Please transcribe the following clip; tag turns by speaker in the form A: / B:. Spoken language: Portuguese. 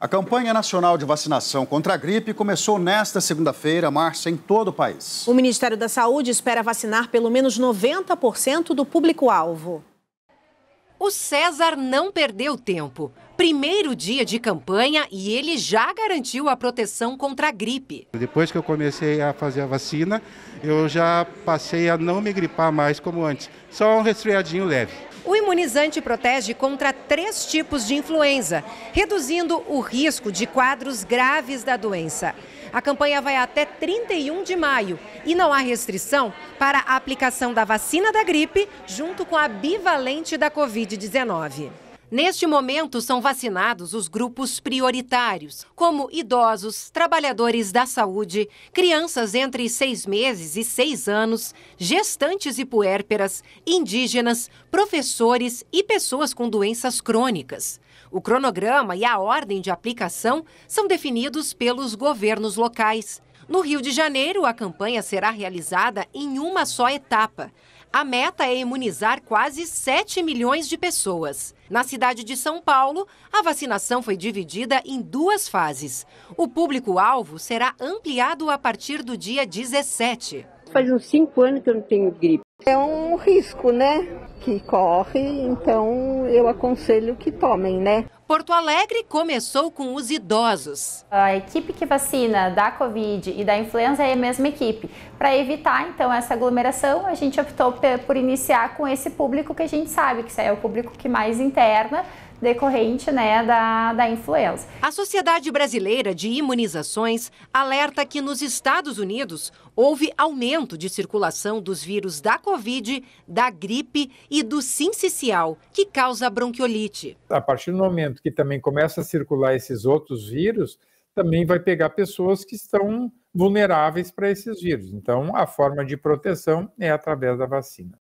A: A campanha nacional de vacinação contra a gripe começou nesta segunda-feira, março, em todo o país. O Ministério da Saúde espera vacinar pelo menos 90% do público-alvo. O César não perdeu tempo. Primeiro dia de campanha e ele já garantiu a proteção contra a gripe. Depois que eu comecei a fazer a vacina, eu já passei a não me gripar mais como antes, só um resfriadinho leve. O imunizante protege contra três tipos de influenza, reduzindo o risco de quadros graves da doença. A campanha vai até 31 de maio e não há restrição para a aplicação da vacina da gripe junto com a bivalente da Covid-19. Neste momento, são vacinados os grupos prioritários, como idosos, trabalhadores da saúde, crianças entre seis meses e seis anos, gestantes e puérperas, indígenas, professores e pessoas com doenças crônicas. O cronograma e a ordem de aplicação são definidos pelos governos locais. No Rio de Janeiro, a campanha será realizada em uma só etapa. A meta é imunizar quase 7 milhões de pessoas. Na cidade de São Paulo, a vacinação foi dividida em duas fases. O público-alvo será ampliado a partir do dia 17.
B: Faz uns cinco anos que eu não tenho gripe. É um risco, né? Que corre, então eu aconselho que tomem, né?
A: Porto Alegre começou com
B: os idosos. A equipe que vacina da Covid e da influenza é a mesma equipe. Para evitar, então, essa aglomeração, a gente optou por iniciar com esse público que a gente sabe, que é o público que mais interna, decorrente né, da, da influenza.
A: A Sociedade Brasileira de Imunizações alerta que nos Estados Unidos houve aumento de circulação dos vírus da Covid, da gripe e do sincicial, que causa bronquiolite.
B: A partir do momento que também começa a circular esses outros vírus, também vai pegar pessoas que estão vulneráveis para esses vírus. Então, a forma de proteção é através da vacina.